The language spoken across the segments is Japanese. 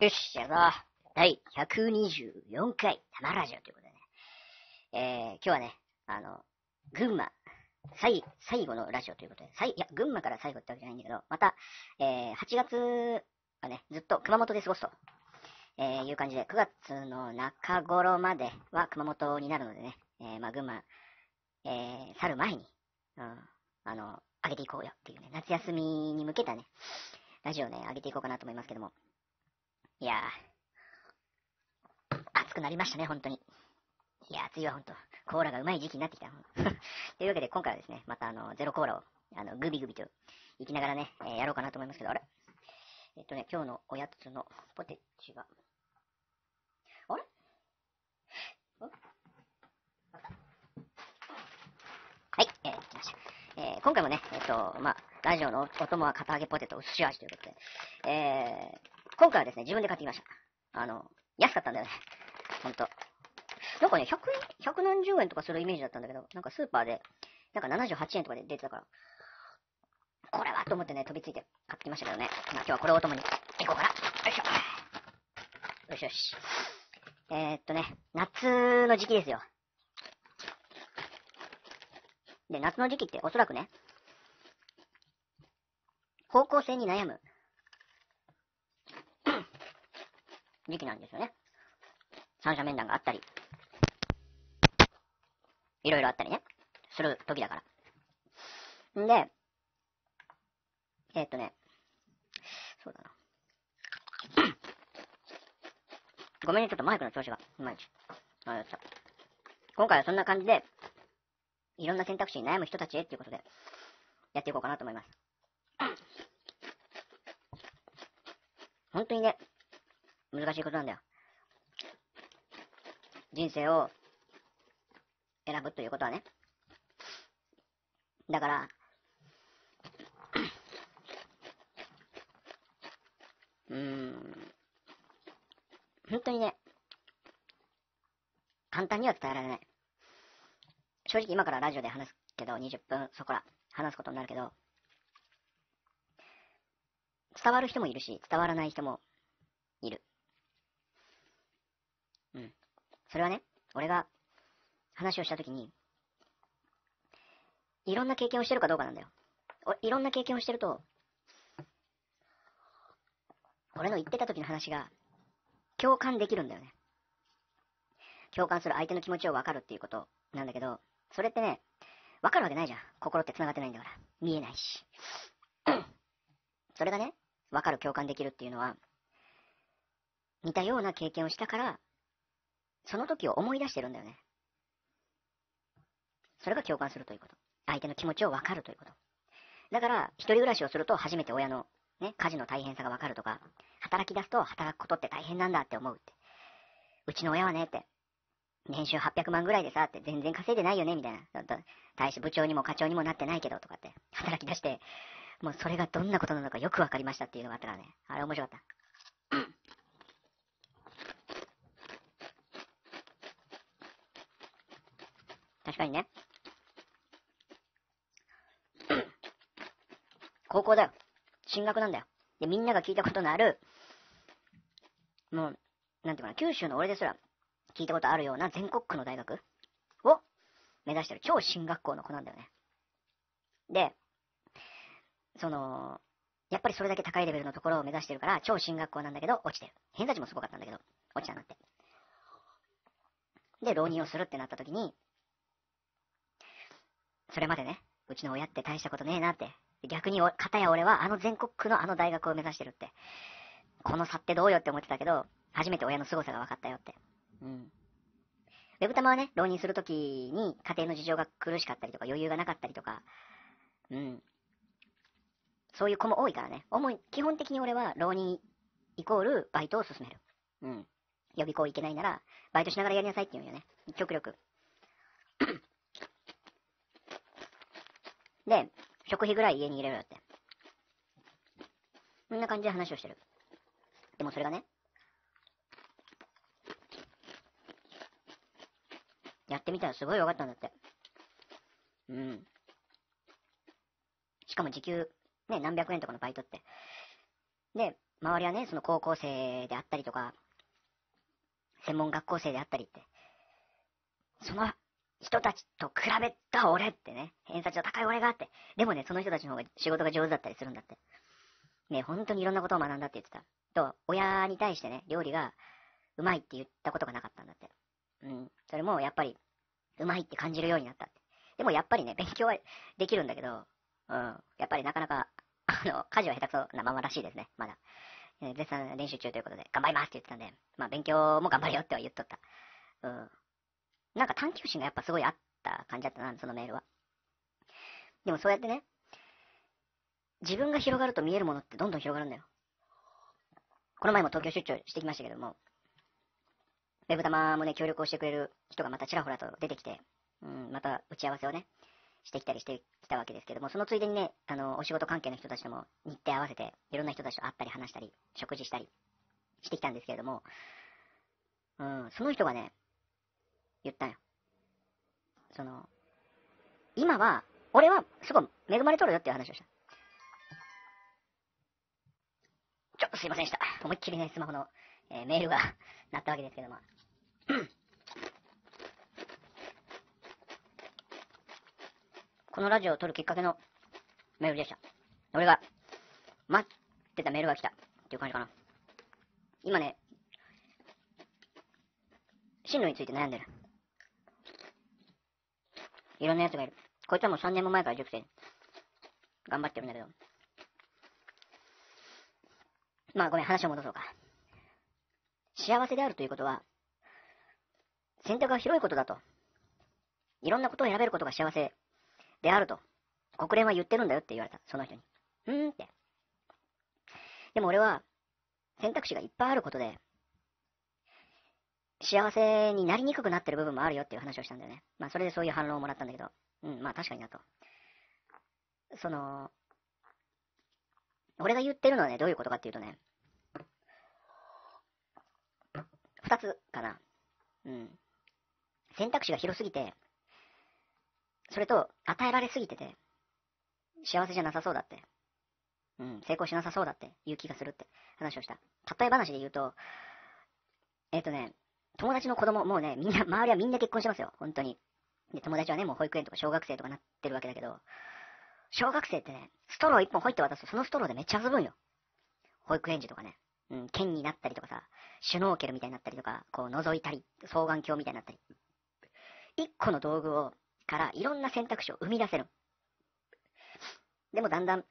よし、じゃあな、第124回、玉ラジオということでね。えー、今日はね、あの、群馬、最、最後のラジオということで、最、いや、群馬から最後ってわけじゃないんだけど、また、えー、8月はね、ずっと熊本で過ごすと、えー、いう感じで、9月の中頃までは熊本になるのでね、えー、まあ、群馬、えー、去る前に、うん、あの、上げていこうよっていうね、夏休みに向けたね、ラジオね、上げていこうかなと思いますけども。いや暑くなりましたね、本当に。いや、暑いわ、本当コーラがうまい時期になってきた。というわけで、今回はですね、またあの、ゼロコーラを、あの、グビグビと、いきながらね、えー、やろうかなと思いますけど、あれえっとね、今日のおやつのポテチは、あれはい、えー、来ました。えー、今回もね、えっ、ー、と、まあ、ラジオのお供は片揚げポテト、お寿司味ということで、えー、今回はですね、自分で買ってきました。あの、安かったんだよね。ほんと。なんかね、100円、100何十円とかするイメージだったんだけど、なんかスーパーで、なんか78円とかで出てたから、これはと思ってね、飛びついて買ってきましたけどね。まあ今日はこれを共に、行こうかな。よいしょ。よしよし。えー、っとね、夏の時期ですよ。で、夏の時期っておそらくね、方向性に悩む時期なんですよね。三者面談があったり、いろいろあったりね、する時だから。んで、えー、っとね、そうだな。ごめんね、ちょっとマイクの調子が、いまいち。あやった。今回はそんな感じで、いろんな選択肢に悩む人たちへっていうことで、やっていこうかなと思います。本当にね、難しいことなんだよ。人生を選ぶということはね。だから、うーん、本当にね、簡単には伝えられない。正直今からラジオで話すけど、20分そこら話すことになるけど、伝わる人もいるし、伝わらない人もいる。それはね、俺が話をした時に、いろんな経験をしてるかどうかなんだよ。いろんな経験をしてると、俺の言ってた時の話が、共感できるんだよね。共感する相手の気持ちを分かるっていうことなんだけど、それってね、分かるわけないじゃん。心って繋がってないんだから。見えないし。それがね、分かる共感できるっていうのは、似たような経験をしたからその時を思い出してるんだよね。それが共感するということ。相手の気持ちをわかるということ。だから、一人暮らしをすると初めて親の、ね、家事の大変さがわかるとか、働き出すと働くことって大変なんだって思うって。うちの親はねって、年収800万ぐらいでさって全然稼いでないよねみたいな。大して部長にも課長にもなってないけどとかって、働き出して、もうそれがどんなことなのかよくわかりましたっていうのがあったからね。あれ面白かった。確かにね。高校だよ。進学なんだよ。で、みんなが聞いたことのある、もう、なんていうかな、九州の俺ですら聞いたことあるような全国区の大学を目指してる超進学校の子なんだよね。で、その、やっぱりそれだけ高いレベルのところを目指してるから、超進学校なんだけど、落ちてる。偏差値もすごかったんだけど、落ちたなって。で、浪人をするってなった時に、それまでね、うちの親って大したことねえなって。逆に、片や俺はあの全国区のあの大学を目指してるって。この差ってどうよって思ってたけど、初めて親の凄さが分かったよって。うん。ウェブ玉はね、浪人するときに家庭の事情が苦しかったりとか余裕がなかったりとか、うん。そういう子も多いからね。主い、基本的に俺は浪人イコールバイトを勧める。うん。予備校行けないなら、バイトしながらやりなさいって言うんよね。極力。で、食費ぐらい家に入れろよって。こんな感じで話をしてる。でもそれがね、やってみたらすごい良かったんだって。うん。しかも時給、ね、何百円とかのバイトって。で、周りはね、その高校生であったりとか、専門学校生であったりって、その人たちと比べた俺ってね、偏差値の高い俺があって、でもね、その人たちの方が仕事が上手だったりするんだって。ね、本当にいろんなことを学んだって言ってた。と、親に対してね、料理がうまいって言ったことがなかったんだって。うん。それもやっぱり、うまいって感じるようになったって。でもやっぱりね、勉強はできるんだけど、うん。やっぱりなかなか、あの、家事は下手くそなままらしいですね、まだ。絶賛練習中ということで、頑張りますって言ってたんで、まあ勉強も頑張れよっては言っとった。うん。なんか探求心がやっぱすごいあった感じだったな、そのメールは。でもそうやってね、自分が広がると見えるものってどんどん広がるんだよ。この前も東京出張してきましたけども、ウェブ玉もね、協力をしてくれる人がまたちらほらと出てきて、うん、また打ち合わせをね、してきたりしてきたわけですけども、そのついでにね、あの、お仕事関係の人たちとも日程合わせて、いろんな人たちと会ったり話したり、食事したりしてきたんですけれども、うん、その人がね、言ったんよ。その、今は、俺はすごい恵まれとるよっていう話をした。ちょっとすいませんでした。思いっきりね、スマホの、えー、メールが鳴 ったわけですけども。このラジオを撮るきっかけのメールでした。俺が待ってたメールが来たっていう感じかな。今ね、進路について悩んでる。いろんなやつがいる。こいつはもう3年も前から熟成。頑張ってるんだけど。まあごめん、話を戻そうか。幸せであるということは、選択が広いことだと。いろんなことを選べることが幸せであると。国連は言ってるんだよって言われた、その人に。うーんって。でも俺は、選択肢がいっぱいあることで、幸せになりにくくなってる部分もあるよっていう話をしたんだよね。まあ、それでそういう反論をもらったんだけど、うん、まあ、確かになと。その、俺が言ってるのはね、どういうことかっていうとね、二つかな。うん。選択肢が広すぎて、それと、与えられすぎてて、幸せじゃなさそうだって。うん、成功しなさそうだっていう気がするって話をした。例え話で言うと、えっ、ー、とね、友達の子供、もうね、みんな、周りはみんな結婚してますよ、本当に。で、友達はね、もう保育園とか小学生とかなってるわけだけど、小学生ってね、ストロー一本ほいって渡すと、そのストローでめっちゃ遊ぶんよ。保育園児とかね、うん、剣になったりとかさ、シュノーケルみたいになったりとか、こう、覗いたり、双眼鏡みたいになったり。一個の道具を、からいろんな選択肢を生み出せる。でもだんだん、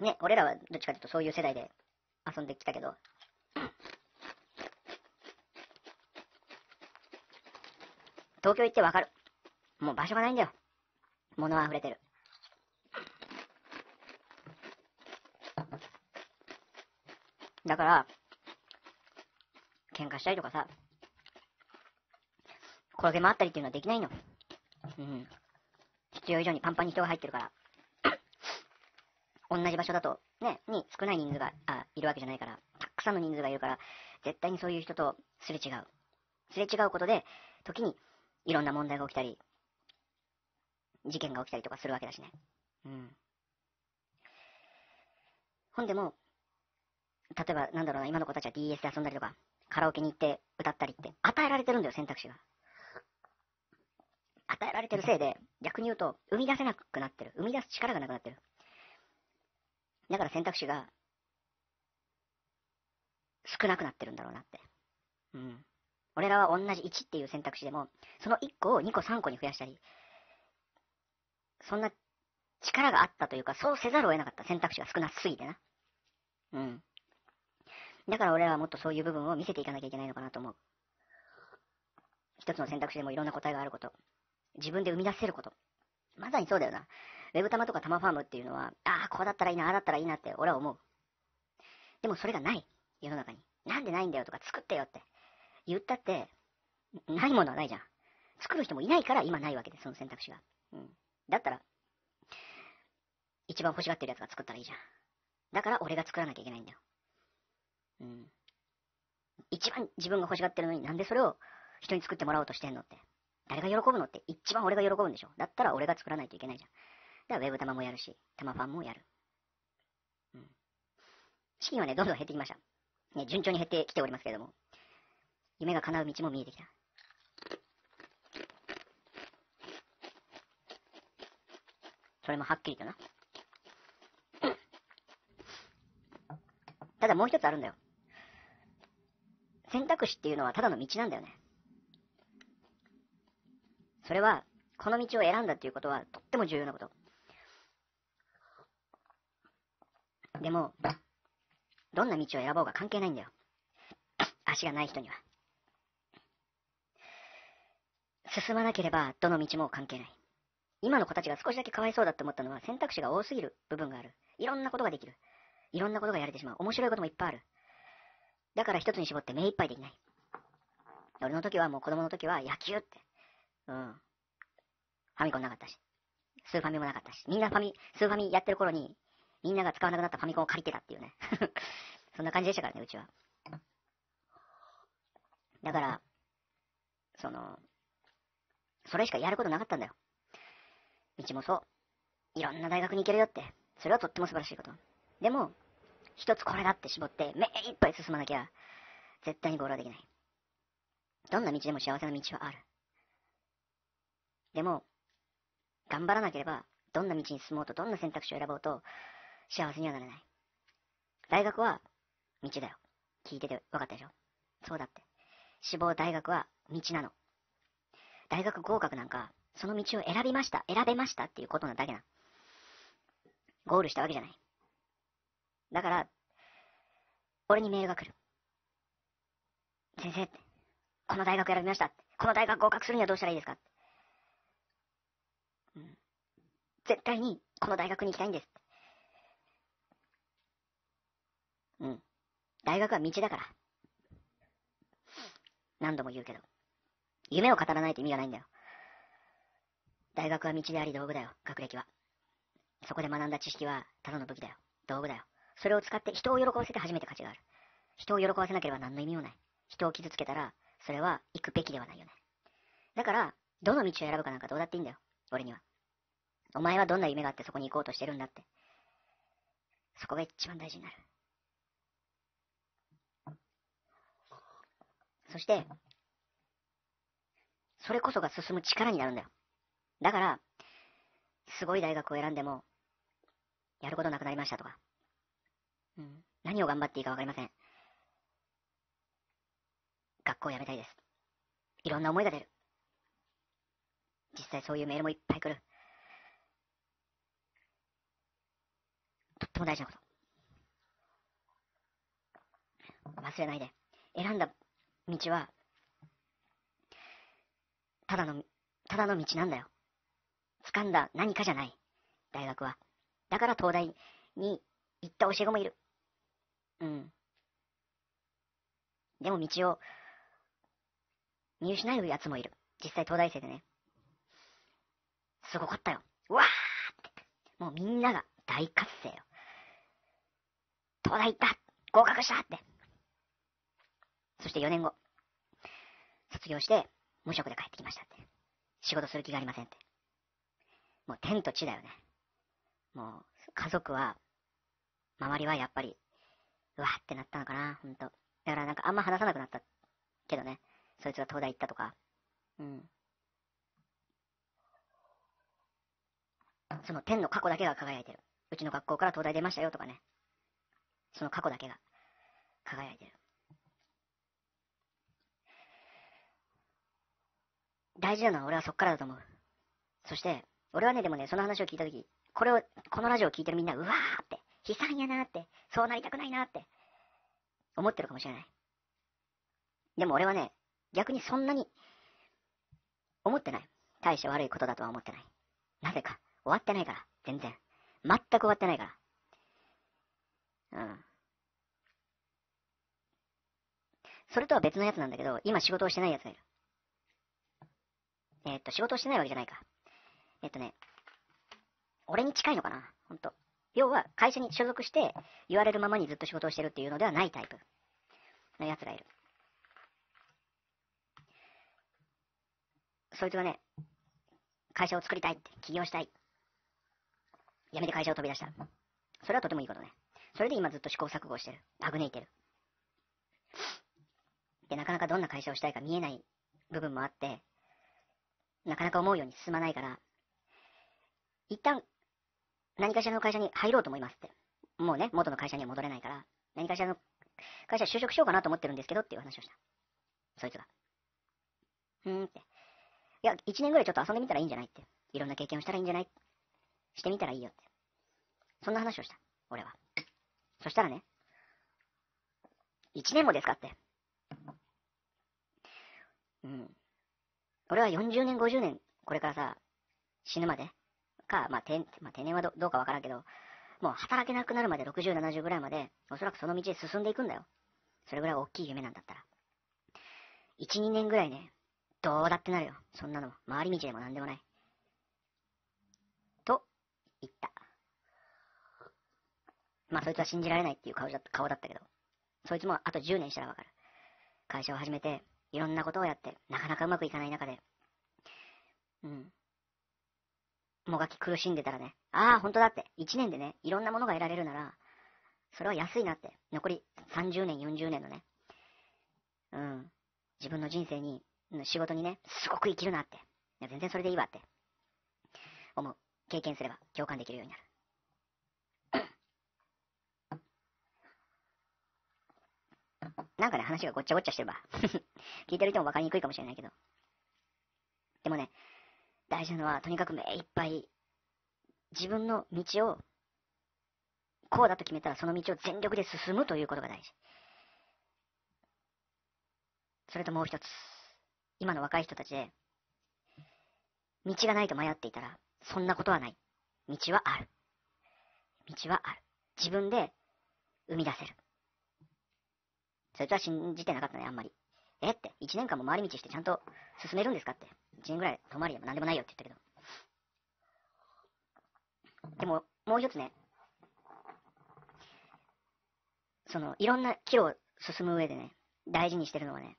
ね、俺らはどっちかというとそういう世代で遊んできたけど、東京行ってわかる。もう場所がないんだよ。物は溢れてる。だから、喧嘩したりとかさ、転げ回ったりっていうのはできないの。うん。必要以上にパンパンに人が入ってるから 同じ場所だと、ね、に少ない人数があいるわけじゃないから、たくさんの人数がいるから、絶対にそういう人とすれ違う。すれ違うことで、時にいろんな問題が起きたり、事件が起きたりとかするわけだしね。うん。ほんでも、例えば、なんだろうな、今の子たちは DS で遊んだりとか、カラオケに行って歌ったりって、与えられてるんだよ、選択肢が。与えられてるせいで、逆に言うと、生み出せなくなってる。生み出す力がなくなってる。だから選択肢が、少なくなってるんだろうなって。うん。俺らは同じ1っていう選択肢でも、その1個を2個3個に増やしたり、そんな力があったというか、そうせざるを得なかった選択肢が少なすぎてな。うん。だから俺らはもっとそういう部分を見せていかなきゃいけないのかなと思う。一つの選択肢でもいろんな答えがあること。自分で生み出せること。まさにそうだよな。ウェブ玉とか玉ファームっていうのは、ああ、こうだったらいいな、ああだったらいいなって俺は思う。でもそれがない。世の中に。なんでないんだよとか作ってよって。言ったって、ないものはないじゃん。作る人もいないから今ないわけです、その選択肢が。うん。だったら、一番欲しがってるやつが作ったらいいじゃん。だから俺が作らなきゃいけないんだよ。うん。一番自分が欲しがってるのになんでそれを人に作ってもらおうとしてんのって。誰が喜ぶのって一番俺が喜ぶんでしょ。だったら俺が作らないといけないじゃん。だからウェブ玉もやるし、玉ファンもやる。うん。資金はね、どんどん減ってきました。ね、順調に減ってきておりますけれども。夢が叶う道も見えてきた。それもはっきりとな。ただもう一つあるんだよ。選択肢っていうのはただの道なんだよね。それは、この道を選んだっていうことはとっても重要なこと。でも、どんな道を選ぼうが関係ないんだよ。足がない人には。進まなければどの道も関係ない。今の子たちが少しだけかわいそうだと思ったのは選択肢が多すぎる部分がある。いろんなことができる。いろんなことがやれてしまう。面白いこともいっぱいある。だから一つに絞って目いっぱいできない。俺の時はもう子供の時は野球って。うん。ファミコンなかったし。スーファミもなかったし。みんなファミ、スーファミやってる頃に、みんなが使わなくなったファミコンを借りてたっていうね。そんな感じでしたからね、うちは。だから、その、それしかやることなかったんだよ。道もそう。いろんな大学に行けるよって。それはとっても素晴らしいこと。でも、一つこれだって絞って、目いっぱい進まなきゃ、絶対にゴールはできない。どんな道でも幸せな道はある。でも、頑張らなければ、どんな道に進もうと、どんな選択肢を選ぼうと、幸せにはなれない。大学は、道だよ。聞いてて分かったでしょそうだって。志望大学は、道なの。大学合格なんか、その道を選びました、選べましたっていうことなだけな。ゴールしたわけじゃない。だから、俺にメールが来る。先生、この大学選びました。この大学合格するにはどうしたらいいですか、うん、絶対にこの大学に行きたいんです。うん。大学は道だから。何度も言うけど。夢を語らないと意味がないんだよ。大学は道であり道具だよ、学歴は。そこで学んだ知識はただの武器だよ、道具だよ。それを使って人を喜ばせて初めて価値がある。人を喜ばせなければ何の意味もない。人を傷つけたら、それは行くべきではないよね。だから、どの道を選ぶかなんかどうだっていいんだよ、俺には。お前はどんな夢があってそこに行こうとしてるんだって。そこが一番大事になる。そして、それこそが進む力になるんだよ。だから、すごい大学を選んでも、やることなくなりましたとか、うん、何を頑張っていいかわかりません。学校を辞めたいです。いろんな思いが出る。実際そういうメールもいっぱい来る。とっても大事なこと。忘れないで。選んだ道はただの、ただの道なんだよ。掴んだ何かじゃない。大学は。だから東大に行った教え子もいる。うん。でも道を見失うやつもいる。実際東大生でね。すごかったよ。うわーって。もうみんなが大活性よ。東大行った合格したって。そして4年後、卒業して、無職で帰ってきましたって。仕事する気がありませんって。もう天と地だよね。もう、家族は、周りはやっぱり、うわーってなったのかな、ほんと。だからなんかあんま話さなくなったけどね。そいつが東大行ったとか。うん。その天の過去だけが輝いてる。うちの学校から東大出ましたよとかね。その過去だけが輝いてる。大事なのは俺はそっからだと思う。そして、俺はね、でもね、その話を聞いたとき、これを、このラジオを聞いてるみんな、うわーって、悲惨やなーって、そうなりたくないなーって、思ってるかもしれない。でも俺はね、逆にそんなに、思ってない。大して悪いことだとは思ってない。なぜか、終わってないから、全然。全く終わってないから。うん。それとは別のやつなんだけど、今仕事をしてないやつがいる。えー、っと、仕事をしてないわけじゃないか。えっとね、俺に近いのかなほんと。要は、会社に所属して、言われるままにずっと仕事をしてるっていうのではないタイプの奴がいる。そいつがね、会社を作りたいって、起業したい。辞めて会社を飛び出した。それはとてもいいことね。それで今ずっと試行錯誤してる。あぐねいてる。で、なかなかどんな会社をしたいか見えない部分もあって、なかなか思うように進まないから、一旦、何かしらの会社に入ろうと思いますって。もうね、元の会社には戻れないから、何かしらの会社就職しようかなと思ってるんですけどっていう話をした。そいつが。うーんって。いや、1年ぐらいちょっと遊んでみたらいいんじゃないって。いろんな経験をしたらいいんじゃないしてみたらいいよって。そんな話をした。俺は。そしたらね、1年もですかって。うん。俺は40年、50年、これからさ、死ぬまでか、まあ、定、まあ、定年はどどうかわからんけど、もう働けなくなるまで60、70ぐらいまで、おそらくその道へ進んでいくんだよ。それぐらい大きい夢なんだったら。1、2年ぐらいね、どうだってなるよ。そんなの。回り道でもなんでもない。と、言った。まあ、そいつは信じられないっていう顔だ顔だったけど、そいつもあと10年したらわかる。会社を始めて、いろんなことをやって、なかなかうまくいかない中で、うん。もがき苦しんでたらね、ああ、本当だって、1年でね、いろんなものが得られるなら、それは安いなって、残り30年、40年のね、うん、自分の人生に、仕事にね、すごく生きるなって、全然それでいいわって、思う。経験すれば共感できるようになる。なんかね、話がごっちゃごっちゃしてれば 聞いてる人も分かりにくいかもしれないけど。でもね、大事なのは、とにかく目いっぱい、自分の道を、こうだと決めたら、その道を全力で進むということが大事。それともう一つ、今の若い人たちで、道がないと迷っていたら、そんなことはない。道はある。道はある。自分で生み出せる。そいつは信じてなかったね、あんまり。えって、1年間も回り道してちゃんと進めるんですかって。1年ぐらい泊まりでも何でもないよって言ったけど。でも、もう一つね、その、いろんな岐路を進む上でね、大事にしてるのはね、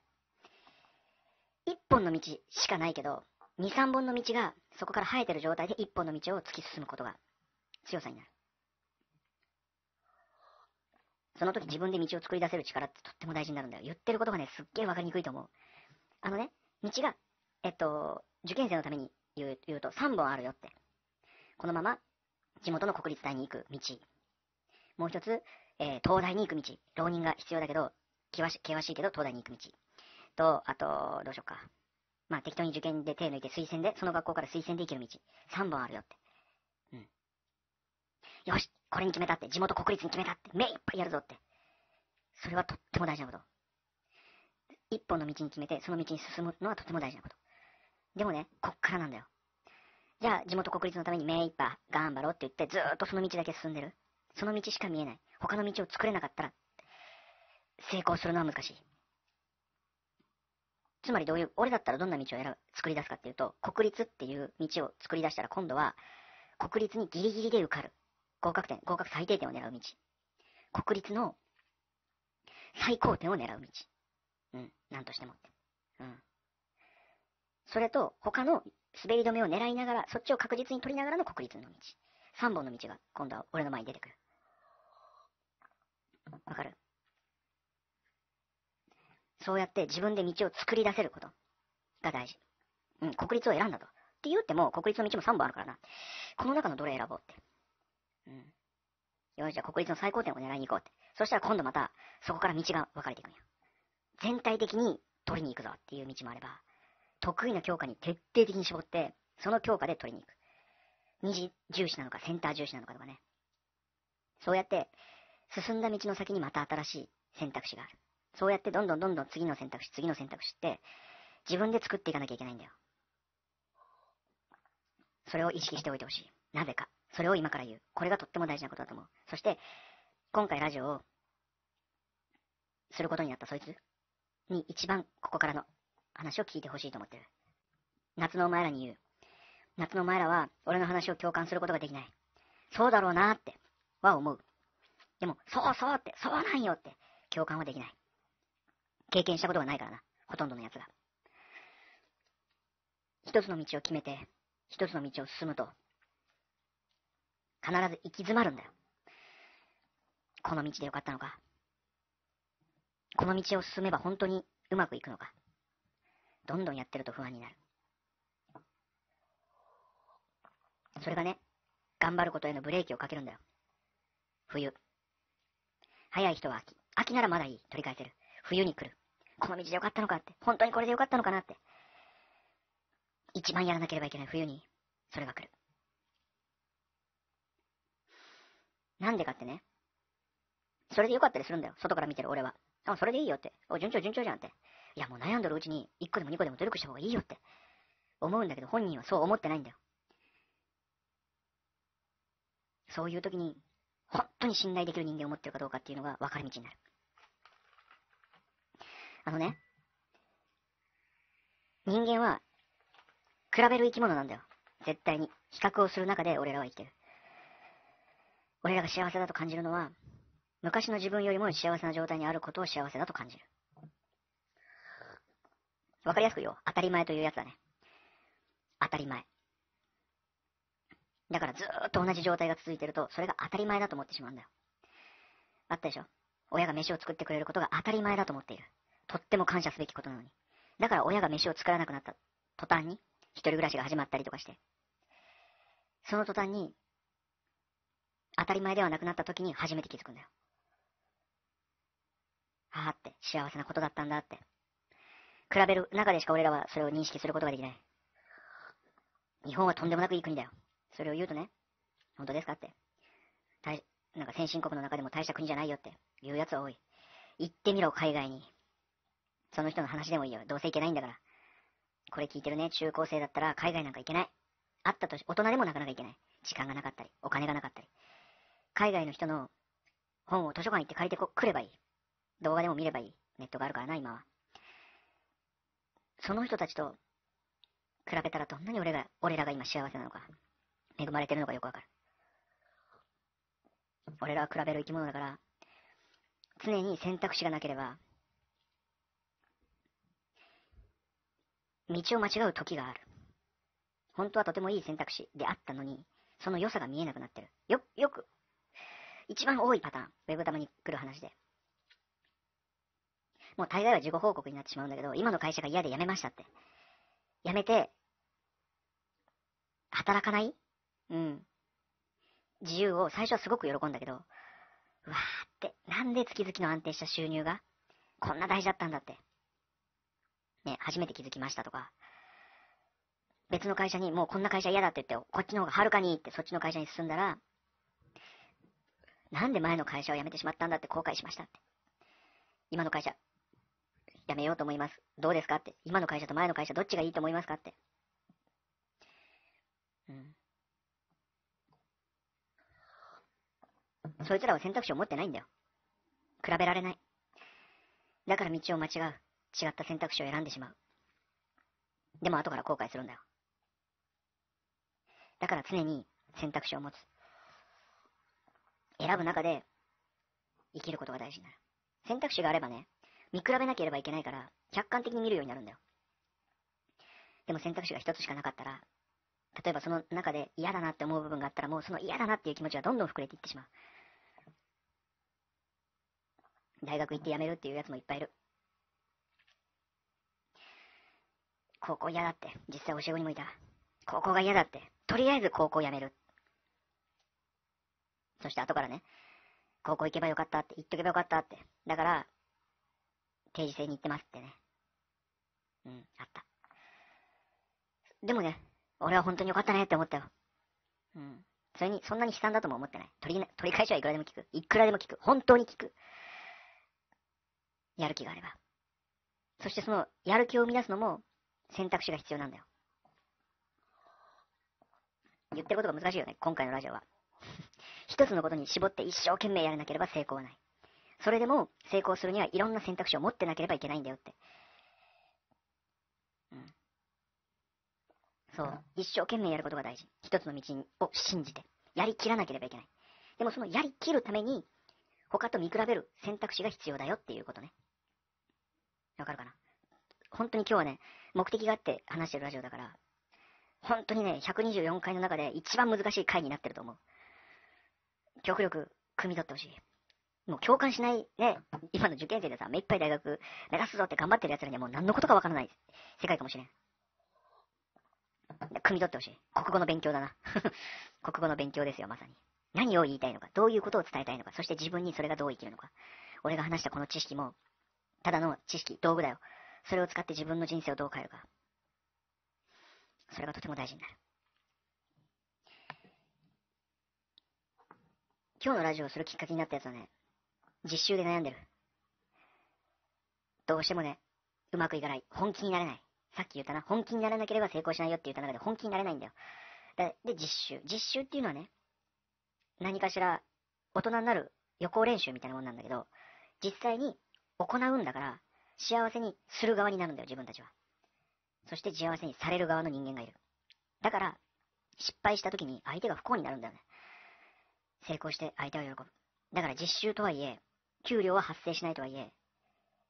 1本の道しかないけど、2、3本の道がそこから生えてる状態で1本の道を突き進むことが強さになる。その時自分で道を作り出せる力ってとっても大事になるんだよ。言ってることがね、すっげえわかりにくいと思う。あのね、道が、えっと、受験生のために言う言うと3本あるよって。このまま、地元の国立大に行く道。もう一つ、えー、東大に行く道。浪人が必要だけど、険し険しいけど東大に行く道。と、あと、どうしようか。まあ、適当に受験で手抜いて推薦で、その学校から推薦で行ける道。3本あるよって。うん。よしこれに決めたって、地元国立に決めたって、目いっぱいやるぞって。それはとっても大事なこと。一本の道に決めて、その道に進むのはとても大事なこと。でもね、こっからなんだよ。じゃあ、地元国立のために目いっぱい頑張ろうって言って、ずーっとその道だけ進んでる。その道しか見えない。他の道を作れなかったら、成功するのは難しい。つまりどういう、俺だったらどんな道を選ぶ、作り出すかっていうと、国立っていう道を作り出したら今度は、国立にギリギリで受かる。合格点、合格最低点を狙う道。国立の最高点を狙う道。うん。なんとしてもって。うん。それと、他の滑り止めを狙いながら、そっちを確実に取りながらの国立の道。3本の道が今度は俺の前に出てくる。わかるそうやって自分で道を作り出せることが大事。うん、国立を選んだと。って言っても、国立の道も3本あるからな。この中のどれ選ぼうって。うん。よし、じゃあ国立の最高点を狙いに行こうって。そしたら今度また、そこから道が分かれていくんや。全体的に取りに行くぞっていう道もあれば、得意な教科に徹底的に絞って、その教科で取りに行く。二次重視なのか、センター重視なのかとかね。そうやって、進んだ道の先にまた新しい選択肢がある。そうやってどんどんどんどん次の選択肢、次の選択肢って、自分で作っていかなきゃいけないんだよ。それを意識しておいてほしい。なぜか。それを今から言う。これがとっても大事なことだと思う。そして、今回ラジオをすることになったそいつに一番ここからの話を聞いてほしいと思ってる。夏のお前らに言う。夏のお前らは俺の話を共感することができない。そうだろうなっては思う。でも、そうそうって、そうなんよって共感はできない。経験したことがないからな。ほとんどのやつが。一つの道を決めて、一つの道を進むと、必ず行き詰まるんだよ。この道でよかったのか。この道を進めば本当にうまくいくのか。どんどんやってると不安になる。それがね、頑張ることへのブレーキをかけるんだよ。冬。早い人は秋。秋ならまだいい。取り返せる。冬に来る。この道でよかったのかって。本当にこれでよかったのかなって。一番やらなければいけない冬に、それが来る。なんでかってね。それでよかったりするんだよ。外から見てる俺は。あ、それでいいよって。お、順調順調じゃんって。いや、もう悩んどるうちに、1個でも2個でも努力した方がいいよって。思うんだけど、本人はそう思ってないんだよ。そういう時に、本当に信頼できる人間を持ってるかどうかっていうのが分かれ道になる。あのね、人間は、比べる生き物なんだよ。絶対に。比較をする中で俺らは生きてる。俺らが幸せだと感じるのは、昔の自分よりも幸せな状態にあることを幸せだと感じる。わかりやすく言おう。当たり前というやつだね。当たり前。だからずーっと同じ状態が続いてると、それが当たり前だと思ってしまうんだよ。あったでしょ親が飯を作ってくれることが当たり前だと思っている。とっても感謝すべきことなのに。だから親が飯を作らなくなった途端に、一人暮らしが始まったりとかして。その途端に、当たり前ではなくなった時に初めて気づくんだよ。ああって、幸せなことだったんだって。比べる中でしか俺らはそれを認識することができない。日本はとんでもなくいい国だよ。それを言うとね、本当ですかって。なんか先進国の中でも大した国じゃないよって言うやつは多い。行ってみろ、海外に。その人の話でもいいよ。どうせ行けないんだから。これ聞いてるね、中高生だったら海外なんか行けない。あったとし、大人でもなかなか行けない。時間がなかったり、お金がなかったり。海外の人の本を図書館行って借りてこ来ればいい。動画でも見ればいい。ネットがあるからな、今は。その人たちと比べたらどんなに俺が、俺らが今幸せなのか、恵まれてるのかよくわかる。俺らは比べる生き物だから、常に選択肢がなければ、道を間違う時がある。本当はとてもいい選択肢であったのに、その良さが見えなくなってる。よ、よく、一番多いパターン。ウェブ玉に来る話で。もう大概は事後報告になってしまうんだけど、今の会社が嫌で辞めましたって。辞めて、働かないうん。自由を最初はすごく喜んだけど、うわーって、なんで月々の安定した収入が、こんな大事だったんだって。ね、初めて気づきましたとか、別の会社にもうこんな会社嫌だって言って、こっちの方がはるかにいいってそっちの会社に進んだら、なんで前の会社を辞めてしまったんだって後悔しましたって。今の会社、辞めようと思います。どうですかって。今の会社と前の会社どっちがいいと思いますかって。うん。そいつらは選択肢を持ってないんだよ。比べられない。だから道を間違う。違った選択肢を選んでしまう。でも後から後悔するんだよ。だから常に選択肢を持つ。選ぶ中で生きることが大事になる。選択肢があればね、見比べなければいけないから、客観的に見るようになるんだよ。でも選択肢が一つしかなかったら、例えばその中で嫌だなって思う部分があったら、もうその嫌だなっていう気持ちはどんどん膨れていってしまう。大学行って辞めるっていうやつもいっぱいいる。高校嫌だって。実際教え子にもいた。高校が嫌だって。とりあえず高校辞める。そして後からね、高校行けばよかったって、行っとけばよかったって。だから、定時制に行ってますってね。うん、あった。でもね、俺は本当によかったねって思ったよ。うん。それに、そんなに悲惨だとも思ってない。取り、取り返しはいくらでも聞く。いくらでも聞く。本当に聞く。やる気があれば。そしてその、やる気を生み出すのも、選択肢が必要なんだよ。言ってることが難しいよね、今回のラジオは。一つのことに絞って一生懸命やらなければ成功はない。それでも成功するにはいろんな選択肢を持ってなければいけないんだよって。うん。そう。一生懸命やることが大事。一つの道を信じて。やりきらなければいけない。でもそのやりきるために、他と見比べる選択肢が必要だよっていうことね。わかるかな本当に今日はね、目的があって話してるラジオだから、本当にね、124回の中で一番難しい回になってると思う。極力、汲み取ってほしい。もう共感しない、ね、今の受験生でさ、目いっぱい大学流すぞって頑張ってる奴らにはもう何のことかわからない世界かもしれん。汲み取ってほしい。国語の勉強だな。国語の勉強ですよ、まさに。何を言いたいのか、どういうことを伝えたいのか、そして自分にそれがどう生きるのか。俺が話したこの知識も、ただの知識、道具だよ。それを使って自分の人生をどう変えるか。それがとても大事になる。今日のラジオをするきっかけになったやつはね、実習で悩んでる。どうしてもね、うまくいかない。本気になれない。さっき言ったな、本気にならなければ成功しないよって言った中で本気になれないんだよ。で、実習。実習っていうのはね、何かしら大人になる予行練習みたいなもんなんだけど、実際に行うんだから、幸せにする側になるんだよ、自分たちは。そして幸せにされる側の人間がいる。だから、失敗した時に相手が不幸になるんだよね。成功して相手を喜ぶ。だから実習とはいえ、給料は発生しないとはいえ、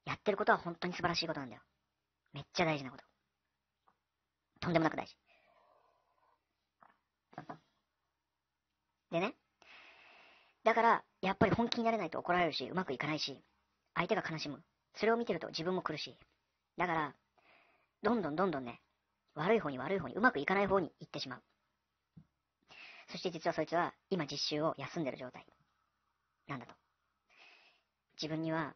やってることは本当に素晴らしいことなんだよ。めっちゃ大事なこと。とんでもなく大事。でね。だから、やっぱり本気になれないと怒られるし、うまくいかないし、相手が悲しむ。それを見てると自分も苦しい。だから、どんどんどんどんね、悪い方に悪い方に、うまくいかない方に行ってしまう。そして実はそいつは今実習を休んでる状態なんだと。自分には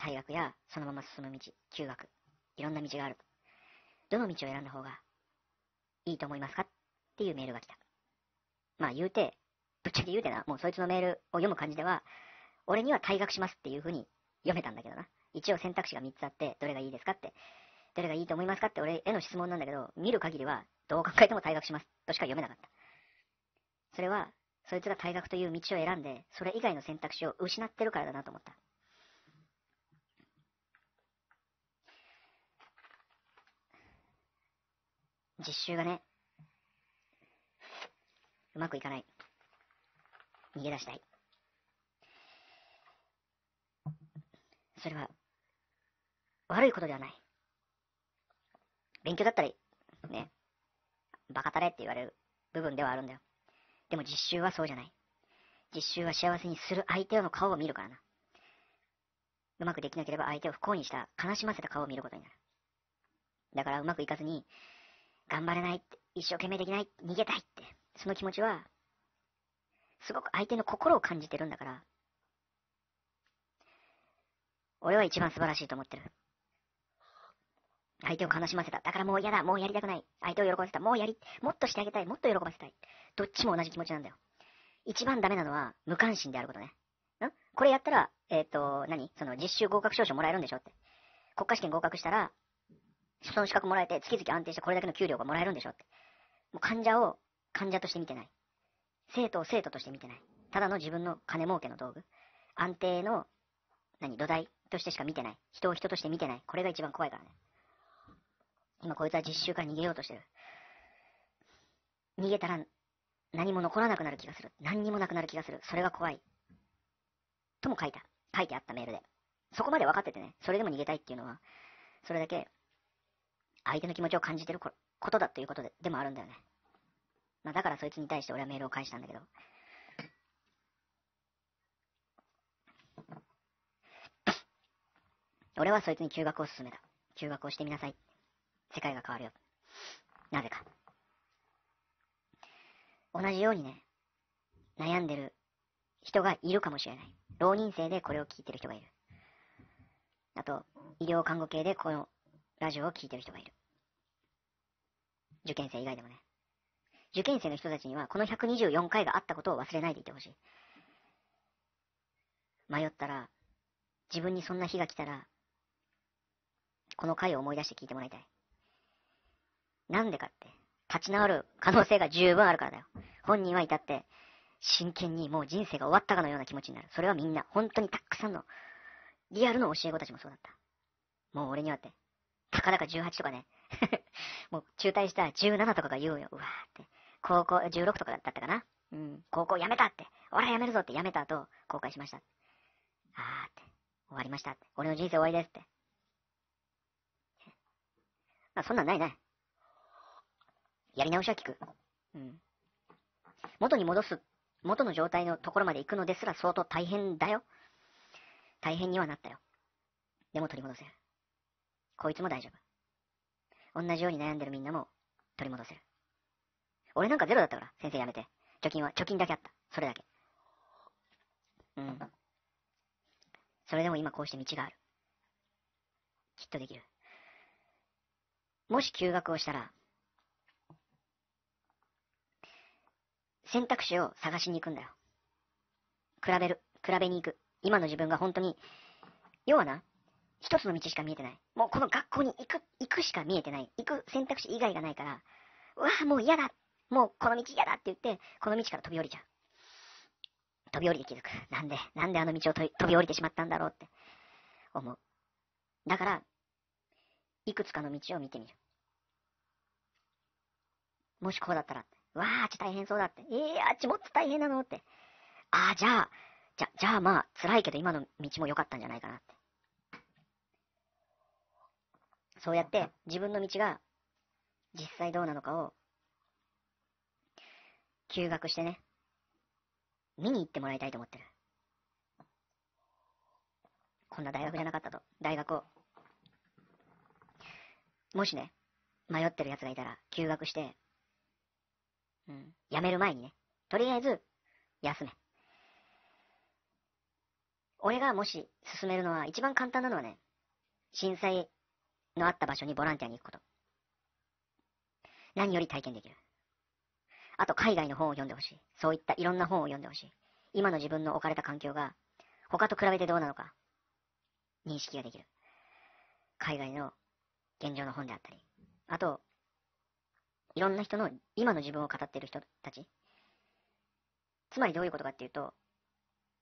退学やそのまま進む道、休学、いろんな道がある。どの道を選んだ方がいいと思いますかっていうメールが来た。まあ言うて、ぶっちゃけ言うてな、もうそいつのメールを読む感じでは、俺には退学しますっていう風に読めたんだけどな。一応選択肢が3つあって、どれがいいですかって、どれがいいと思いますかって俺への質問なんだけど、見る限りは、どう考えても退学しますとしか読めなかった。それは、そいつが退学という道を選んで、それ以外の選択肢を失ってるからだなと思った。実習がね、うまくいかない。逃げ出したい。それは、悪いことではない。勉強だったら、ね、バカたれって言われる部分ではあるんだよ。でも実習はそうじゃない。実習は幸せにする相手の顔を見るからな。うまくできなければ相手を不幸にした、悲しませた顔を見ることになる。だからうまくいかずに、頑張れないって、一生懸命できない、逃げたいって、その気持ちは、すごく相手の心を感じてるんだから、俺は一番素晴らしいと思ってる。相手を悲しませた。だからもう嫌だ。もうやりたくない。相手を喜ばせた。もうやり、もっとしてあげたい。もっと喜ばせたい。どっちも同じ気持ちなんだよ。一番ダメなのは、無関心であることね。んこれやったら、えっ、ー、と、何その、実習合格証書もらえるんでしょって。国家試験合格したら、その資格もらえて、月々安定してこれだけの給料がもらえるんでしょって。もう患者を患者として見てない。生徒を生徒として見てない。ただの自分の金儲けの道具。安定の、何、土台としてしか見てない。人を人として見てない。これが一番怖いからね。今こいつは実習から逃げようとしてる。逃げたら何も残らなくなる気がする。何にもなくなる気がする。それが怖い。とも書いた。書いてあったメールで。そこまで分かっててね、それでも逃げたいっていうのは、それだけ相手の気持ちを感じてることだということででもあるんだよね。まあ、だからそいつに対して俺はメールを返したんだけど。俺はそいつに休学を勧めた。休学をしてみなさい。世界が変わるよ。なぜか。同じようにね、悩んでる人がいるかもしれない。浪人生でこれを聞いてる人がいる。あと、医療看護系でこのラジオを聴いてる人がいる。受験生以外でもね。受験生の人たちにはこの124回があったことを忘れないでいてほしい。迷ったら、自分にそんな日が来たら、この回を思い出して聞いてもらいたい。なんでかって、立ち直る可能性が十分あるからだよ。本人は至って、真剣にもう人生が終わったかのような気持ちになる。それはみんな、本当にたくさんの、リアルの教え子たちもそうだった。もう俺にはって、たかだか18とかね、もう中退したら17とかが言うよ。うわーって。高校、16とかだったかな。うん、高校辞めたって。俺は辞めるぞって辞めた後、後悔しました。あーって。終わりましたって。俺の人生終わりですって。まあ、そんなんないない。やり直しは効く。うん。元に戻す、元の状態のところまで行くのですら相当大変だよ。大変にはなったよ。でも取り戻せる。こいつも大丈夫。同じように悩んでるみんなも取り戻せる。俺なんかゼロだったから、先生やめて。貯金は、貯金だけあった。それだけ。うん。それでも今こうして道がある。きっとできる。もし休学をしたら、選択肢を探しに行くんだよ。比べる。比べに行く。今の自分が本当に、要はな、一つの道しか見えてない。もうこの学校に行く、行くしか見えてない。行く選択肢以外がないから、うわぁ、もう嫌だ。もうこの道嫌だって言って、この道から飛び降りちゃう。飛び降りて気づく。なんで、なんであの道を飛び降りてしまったんだろうって思う。だから、いくつかの道を見てみる。もしこうだったら。わーっち大変そうだって。ええー、あっちもっと大変なのって。ああ、じゃあ、じゃ、じゃあまあ、辛いけど今の道も良かったんじゃないかなって。そうやって自分の道が実際どうなのかを休学してね、見に行ってもらいたいと思ってる。こんな大学じゃなかったと。大学を。もしね、迷ってる奴がいたら休学して辞める前にね。とりあえず、休め。俺がもし進めるのは、一番簡単なのはね、震災のあった場所にボランティアに行くこと。何より体験できる。あと、海外の本を読んでほしい。そういったいろんな本を読んでほしい。今の自分の置かれた環境が、他と比べてどうなのか、認識ができる。海外の現状の本であったり。あと、いろんな人の今の自分を語っている人たち。つまりどういうことかっていうと、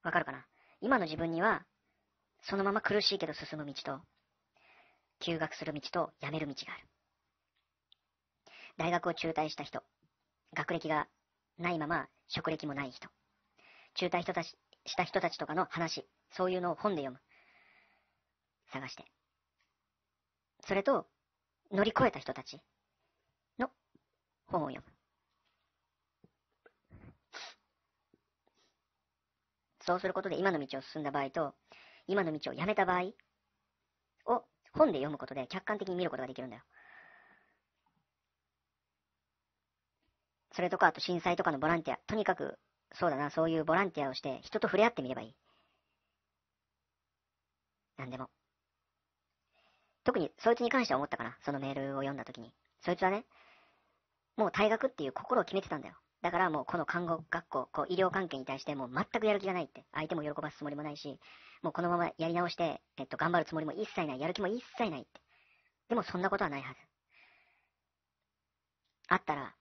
わかるかな今の自分には、そのまま苦しいけど進む道と、休学する道と辞める道がある。大学を中退した人、学歴がないまま職歴もない人、中退人たちした人たちとかの話、そういうのを本で読む。探して。それと、乗り越えた人たち、本を読む。そうすることで今の道を進んだ場合と、今の道をやめた場合を本で読むことで客観的に見ることができるんだよ。それとか、あと震災とかのボランティア。とにかく、そうだな、そういうボランティアをして、人と触れ合ってみればいい。なんでも。特に、そいつに関しては思ったかな。そのメールを読んだ時に。そいつはね、もう退学っていう心を決めてたんだよ。だからもうこの看護学校、こう医療関係に対してもう全くやる気がないって、相手も喜ばすつもりもないし、もうこのままやり直して、えっと、頑張るつもりも一切ない、やる気も一切ないって。でもそんなことはないはず。あったら、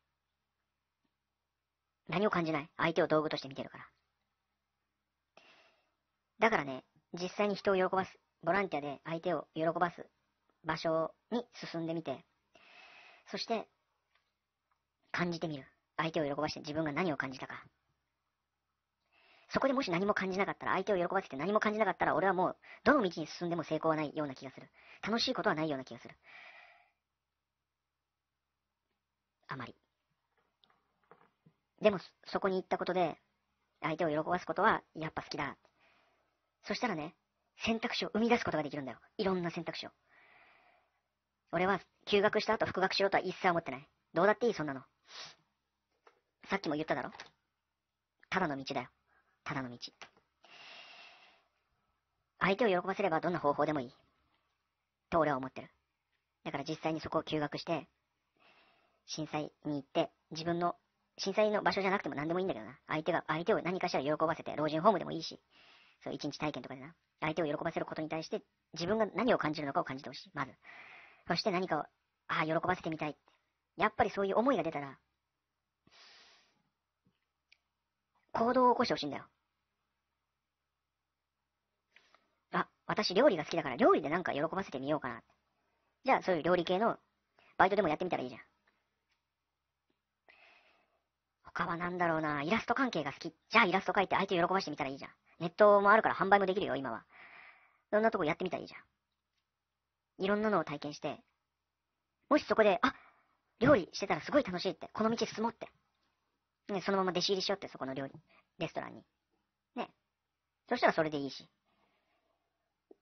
何を感じない相手を道具として見てるから。だからね、実際に人を喜ばす、ボランティアで相手を喜ばす場所に進んでみて、そして感じてみる。相手を喜ばして自分が何を感じたか。そこでもし何も感じなかったら、相手を喜ばせて何も感じなかったら、俺はもう、どの道に進んでも成功はないような気がする。楽しいことはないような気がする。あまり。でも、そこに行ったことで、相手を喜ばすことは、やっぱ好きだ。そしたらね、選択肢を生み出すことができるんだよ。いろんな選択肢を。俺は、休学した後、復学しろとは一切思ってない。どうだっていい、そんなの。さっきも言っただろただの道だよ。ただの道。相手を喜ばせればどんな方法でもいい。と俺は思ってる。だから実際にそこを休学して、震災に行って、自分の、震災の場所じゃなくても何でもいいんだけどな。相手が、相手を何かしら喜ばせて、老人ホームでもいいし、そう、一日体験とかでな。相手を喜ばせることに対して、自分が何を感じるのかを感じてほしい。まず。そして何かを、ああ、喜ばせてみたい。やっぱりそういう思いが出たら、行動を起こしてほしいんだよ。あ、私料理が好きだから料理でなんか喜ばせてみようかな。じゃあそういう料理系のバイトでもやってみたらいいじゃん。他は何だろうな。イラスト関係が好き。じゃあイラスト描いて相手を喜ばしてみたらいいじゃん。ネットもあるから販売もできるよ、今は。ろんなとこやってみたらいいじゃん。いろんなのを体験して、もしそこで、あ料理してたらすごい楽しいって、この道進もうってね、そのまま弟子入りしようって、そこの料理、レストランに。ね。そしたらそれでいいし。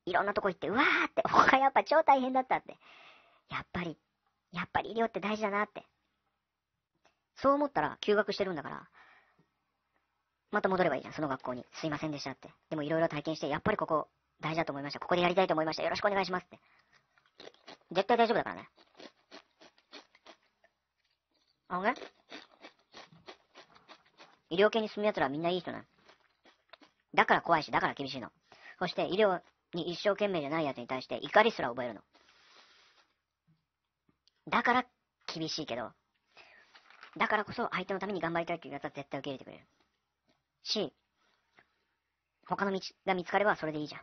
いろんなとこ行って、うわーって、お前やっぱ超大変だったって。やっぱり、やっぱり医療って大事だなって。そう思ったら休学してるんだから、また戻ればいいじゃん、その学校に。すいませんでしたって。でもいろいろ体験して、やっぱりここ大事だと思いました。ここでやりたいと思いました。よろしくお願いしますって。絶対大丈夫だからね。あ、ほ医療系に住む奴らはみんないい人なだから怖いし、だから厳しいの。そして、医療に一生懸命じゃない奴に対して怒りすら覚えるの。だから厳しいけど、だからこそ相手のために頑張りたいていう奴は絶対受け入れてくれる。し、他の道が見つかればそれでいいじゃん。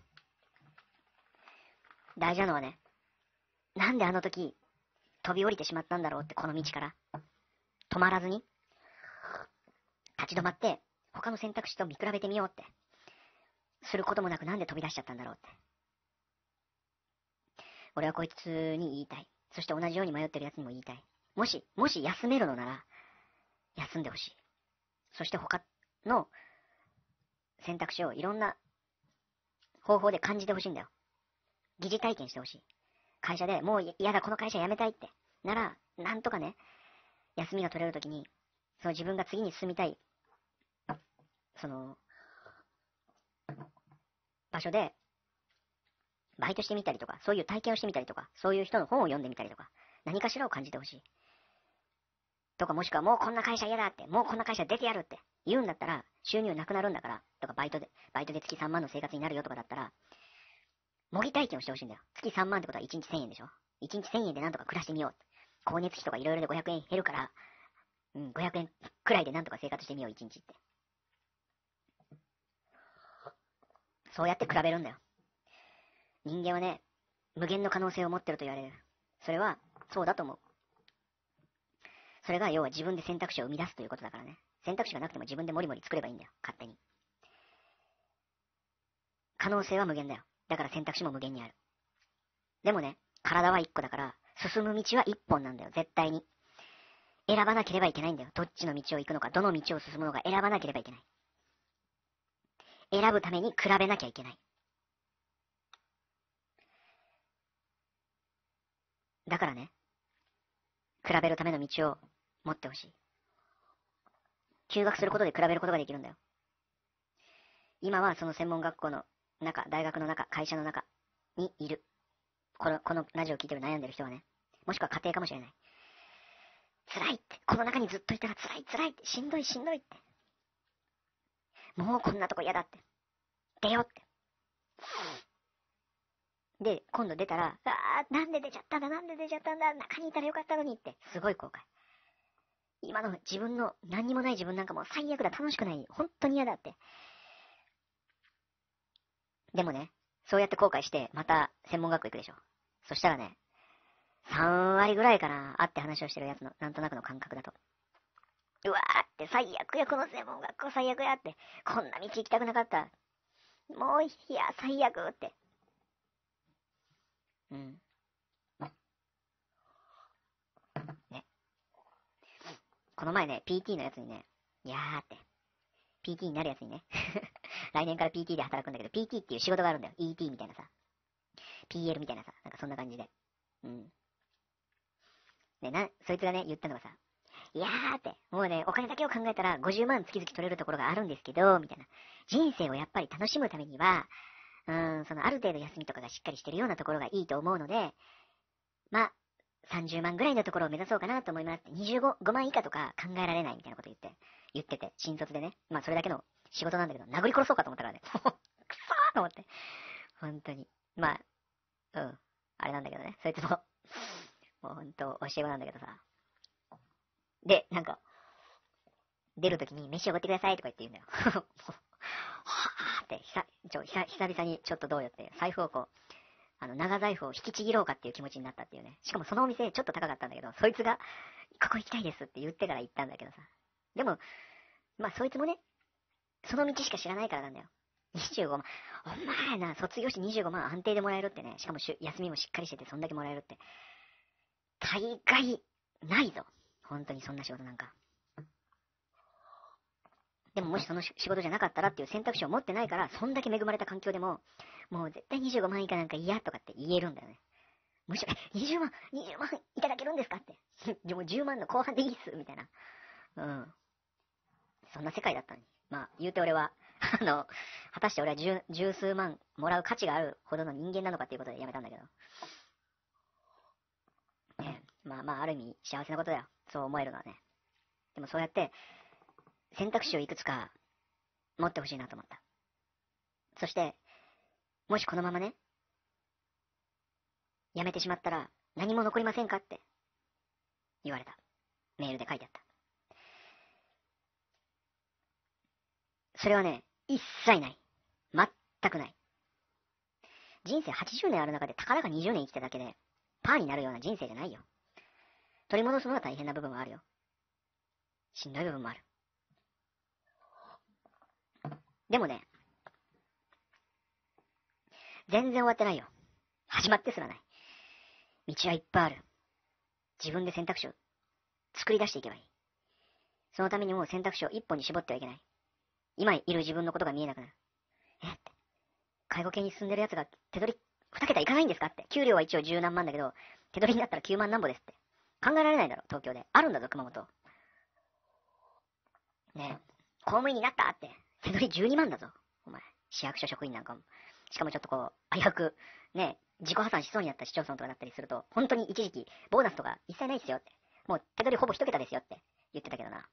大事なのはね、なんであの時飛び降りてしまったんだろうってこの道から。止まらずに立ち止まって、他の選択肢と見比べてみようって。することもなくなんで飛び出しちゃったんだろうって。俺はこいつに言いたい。そして同じように迷ってる奴にも言いたい。もし、もし休めるのなら、休んでほしい。そして他の選択肢をいろんな方法で感じてほしいんだよ。疑似体験してほしい。会社でもう嫌だ、この会社辞めたいって。なら、なんとかね、休みが取れるときに、その自分が次に進みたいその、場所で、バイトしてみたりとか、そういう体験をしてみたりとか、そういう人の本を読んでみたりとか、何かしらを感じてほしい。とかもしくはもうこんな会社嫌だって、もうこんな会社出てやるって言うんだったら、収入なくなるんだから、とかバイトで、バイトで月3万の生活になるよとかだったら、模擬体験をしてほしいんだよ。月3万ってことは1日1000円でしょ ?1 日1000円でなんとか暮らしてみよう。光熱費とかいろいろで500円減るから、うん、500円くらいでなんとか生活してみよう、1日って。そうやって比べるんだよ。人間はね、無限の可能性を持ってると言われる。それは、そうだと思う。それが要は自分で選択肢を生み出すということだからね。選択肢がなくても自分でモリモリ作ればいいんだよ。勝手に。可能性は無限だよ。だから選択肢も無限にある。でもね、体は一個だから、進む道は一本なんだよ。絶対に。選ばなければいけないんだよ。どっちの道を行くのか、どの道を進むのか選ばなければいけない。選ぶために比べなきゃいけない。だからね、比べるための道を持ってほしい。休学することで比べることができるんだよ。今はその専門学校の中、大学の中、会社の中にいる。この、このラジオを聴いてる悩んでる人はね、もしくは家庭かもしれない。辛いって、この中にずっといたら辛い辛いって、しんどいしんどいって。もうこんなとこ嫌だって。出ようって。で、今度出たら、あー、なんで出ちゃったんだ、なんで出ちゃったんだ、中にいたらよかったのにって、すごい後悔。今の自分の何にもない自分なんかも最悪だ、楽しくない、本当に嫌だって。でもね、そうやって後悔して、また専門学校行くでしょ。そしたらね、3割ぐらいかな、あって話をしてるやつの、なんとなくの感覚だと。うわーって最悪や、この専門学校最悪やって、こんな道行きたくなかった。もういや、最悪って。うん。ね。この前ね、PT のやつにね、いやーって、PT になるやつにね、来年から PT で働くんだけど、PT っていう仕事があるんだよ。ET みたいなさ。PL みたいなさ。なんかそんな感じで。うん。ね、な、そいつがね、言ったのがさ、いやーって、もうね、お金だけを考えたら50万月々取れるところがあるんですけど、みたいな。人生をやっぱり楽しむためには、うん、そのある程度休みとかがしっかりしてるようなところがいいと思うので、まあ、30万ぐらいのところを目指そうかなと思います。25万以下とか考えられないみたいなこと言って、言ってて、新卒でね。まあ、それだけの仕事なんだけど、殴り殺そうかと思ったからね。くそーと思って。本当に。まあ、うん。あれなんだけどね。そいつも、もう本当、教え子なんだけどさ。で、なんか、出るときに飯おごってくださいとか言って言うんだよ。はぁーって久、ちょ、久々にちょっとどうやって、財布をこう、あの、長財布を引きちぎろうかっていう気持ちになったっていうね。しかもそのお店ちょっと高かったんだけど、そいつが、ここ行きたいですって言ってから行ったんだけどさ。でも、まあそいつもね、その道しか知らないからなんだよ。25万。お前な、卒業して25万安定でもらえるってね。しかも休みもしっかりしてて、そんだけもらえるって。大概、ないぞ。本当にそんな仕事なんか。でももしその仕事じゃなかったらっていう選択肢を持ってないから、そんだけ恵まれた環境でも、もう絶対25万以下なんか嫌とかって言えるんだよね。むしろ、20 万、20万いただけるんですかって。でも10万の後半でいいっす、みたいな。うん。そんな世界だったのに。まあ、言うて俺は、あの、果たして俺は十、十数万もらう価値があるほどの人間なのかっていうことでやめたんだけど。ねまあまあ、ある意味幸せなことだよ。そう思えるのはね。でもそうやって、選択肢をいくつか持ってほしいなと思った。そして、もしこのままね、やめてしまったら何も残りませんかって言われた。メールで書いてあった。それはね、一切ない。全くない。人生80年ある中でたかだか20年生きただけで、パーになるような人生じゃないよ。取り戻すのが大変な部分はあるよ。しんどい部分もある。でもね、全然終わってないよ。始まってすらない。道はいっぱいある。自分で選択肢を作り出していけばいい。そのためにもう選択肢を一本に絞ってはいけない。今いる自分のことが見えなくなる。えって。介護系に進んでる奴が手取り2桁いかないんですかって。給料は一応10何万だけど、手取りになったら9万なんぼですって。考えられないだろ、東京で。あるんだぞ、熊本。ねえ、公務員になったって、手取り12万だぞ、お前。市役所職員なんかも。しかもちょっとこう、危うく、ねえ、自己破産しそうになった市町村とかだったりすると、本当に一時期、ボーナスとか一切ないっすよって。もう手取りほぼ一桁ですよって言ってたけどな。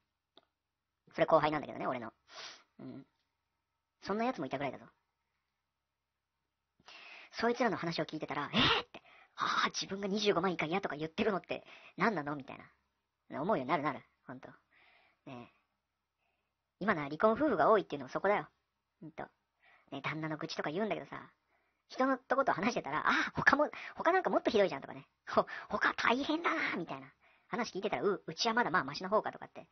それ後輩なんだけどね、俺の。うん。そんな奴もいたぐらいだぞ。そいつらの話を聞いてたら、えー、ああ、自分が25万以下嫌とか言ってるのって何なのみたいな。思うようになるなる。ほんと。ね今なら離婚夫婦が多いっていうのもそこだよ。ほんと。ね旦那の愚痴とか言うんだけどさ、人のとこと話してたら、ああ、他も、他なんかもっとひどいじゃんとかね。ほ、他大変だなみたいな。話聞いてたら、う、うちはまだまあマシの方かとかって。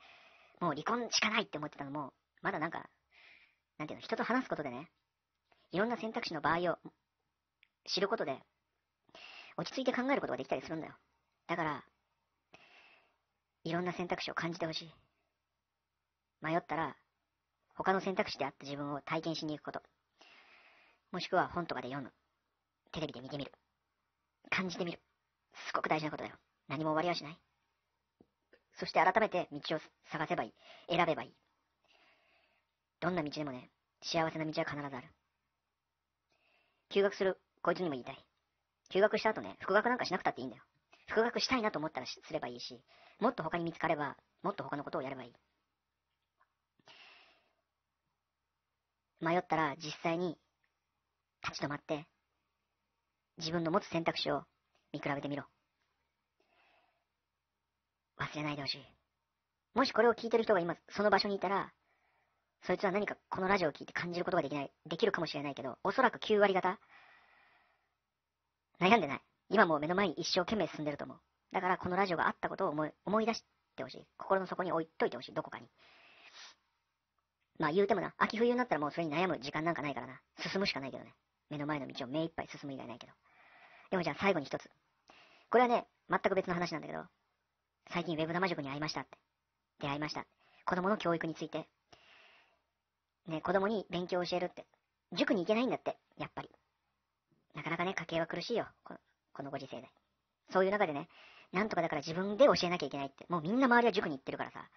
もう離婚しかないって思ってたのも、まだなんか、なんていうの、人と話すことでね、いろんな選択肢の場合を知ることで、落ち着いて考えることができたりするんだよ。だから、いろんな選択肢を感じてほしい。迷ったら、他の選択肢であった自分を体験しに行くこと。もしくは本とかで読む。テレビで見てみる。感じてみる。すごく大事なことだよ。何も終わりはしない。そして改めて道を探せばいい。選べばいい。どんな道でもね、幸せな道は必ずある。休学する、こいつにも言いたい。休学した後ね、復学なんかしなくたっていいんだよ。復学したいなと思ったらすればいいし、もっと他に見つかれば、もっと他のことをやればいい。迷ったら実際に立ち止まって、自分の持つ選択肢を見比べてみろ。忘れないでほしい。もしこれを聞いてる人が今、その場所にいたら、そいつは何かこのラジオを聞いて感じることができない、できるかもしれないけど、おそらく9割方、悩んでない。今もう目の前に一生懸命進んでると思う。だからこのラジオがあったことを思い思い出してほしい。心の底に置いといてほしい。どこかに。まあ言うてもな、秋冬になったらもうそれに悩む時間なんかないからな。進むしかないけどね。目の前の道を目いっぱい進む以外ないけど。でもじゃあ最後に一つ。これはね、全く別の話なんだけど、最近ウェブ生塾に会いましたって。出会いました。子供の教育について。ね、子供に勉強を教えるって。塾に行けないんだって、やっぱり。なかなかね、家計は苦しいよ。このご時世で。そういう中でね、なんとかだから自分で教えなきゃいけないって。もうみんな周りは塾に行ってるからさ。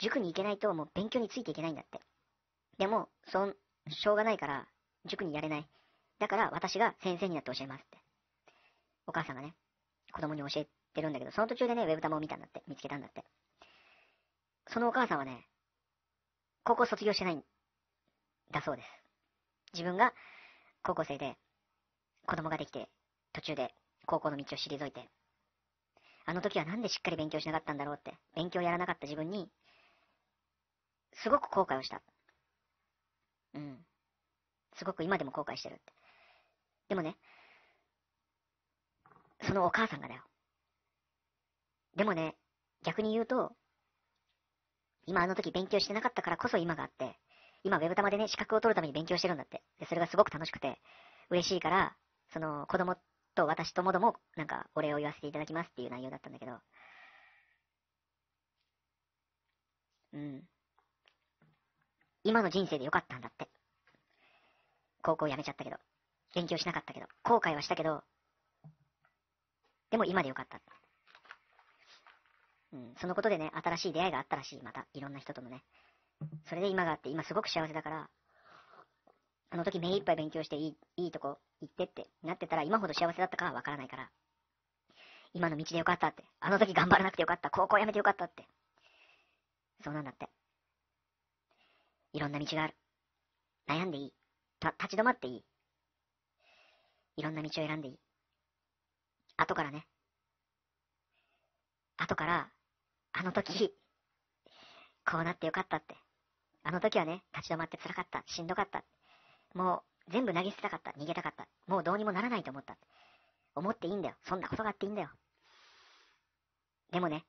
塾に行けないともう勉強についていけないんだって。でも、そん、しょうがないから、塾にやれない。だから私が先生になって教えますって。お母さんがね、子供に教えてるんだけど、その途中でね、ウェブ玉を見たんだって。見つけたんだって。そのお母さんはね、高校卒業してないんだそうです。自分が高校生で、子供ができて、途中で高校の道を退いて、あの時はなんでしっかり勉強しなかったんだろうって、勉強やらなかった自分に、すごく後悔をした。うん。すごく今でも後悔してるって。でもね、そのお母さんがだよ。でもね、逆に言うと、今あの時勉強してなかったからこそ今があって、今ウェブ玉でね、資格を取るために勉強してるんだって。で、それがすごく楽しくて、嬉しいから、その子供と私ともども、なんかお礼を言わせていただきますっていう内容だったんだけど、うん。今の人生で良かったんだって。高校辞めちゃったけど、勉強しなかったけど、後悔はしたけど、でも今で良かった。うん、そのことでね、新しい出会いがあったらしい、また、いろんな人とのね。それで今があって、今すごく幸せだから、あの時目いっぱい勉強していい、いいとこ、行ってってなってたら今ほど幸せだったかはわからないから、今の道でよかったって、あの時頑張らなくてよかった、高校辞めてよかったって。そうなんだって。いろんな道がある。悩んでいい。た、立ち止まっていい。いろんな道を選んでいい。後からね。後から、あの時、こうなってよかったって。あの時はね、立ち止まって辛かった、しんどかった。もう全部投げ捨てたかった。逃げたかった。もうどうにもならないと思った。思っていいんだよ。そんなことがあっていいんだよ。でもね、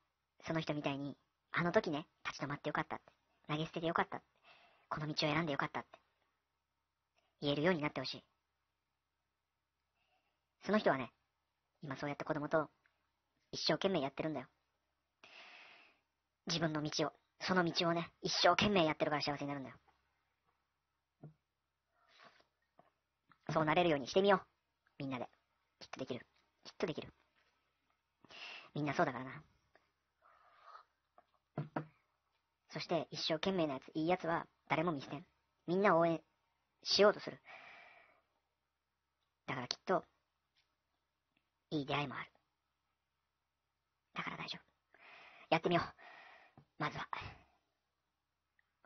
その人みたいに、あの時ね、立ち止まってよかった。投げ捨ててよかった。この道を選んでよかったって。言えるようになってほしい。その人はね、今そうやって子供と一生懸命やってるんだよ。自分の道を、その道をね、一生懸命やってるから幸せになるんだよ。そうなれるようにしてみよう。みんなで。きっとできる。きっとできる。みんなそうだからな。そして一生懸命なやつ、いいやつは誰も見捨てん。みんな応援しようとする。だからきっと、いい出会いもある。だから大丈夫。やってみよう。まずは。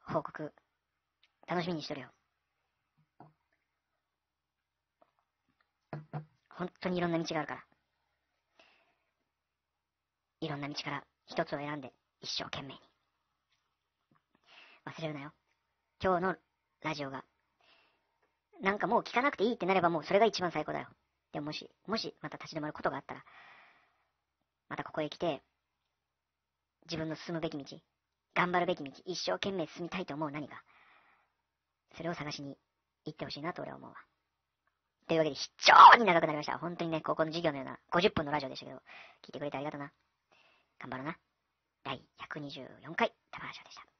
報告、楽しみにしとるよ。本当にいろんな道があるから。いろんな道から一つを選んで一生懸命に。忘れるなよ。今日のラジオが、なんかもう聞かなくていいってなればもうそれが一番最高だよ。でももし、もしまた立ち止まることがあったら、またここへ来て、自分の進むべき道、頑張るべき道、一生懸命進みたいと思う何か、それを探しに行ってほしいなと俺は思うわ。というわけで非常に長くなりました。本当にね、高校の授業のような50分のラジオでしたけど、聞いてくれてありがとうな。頑張ろうな。第124回、高橋でした。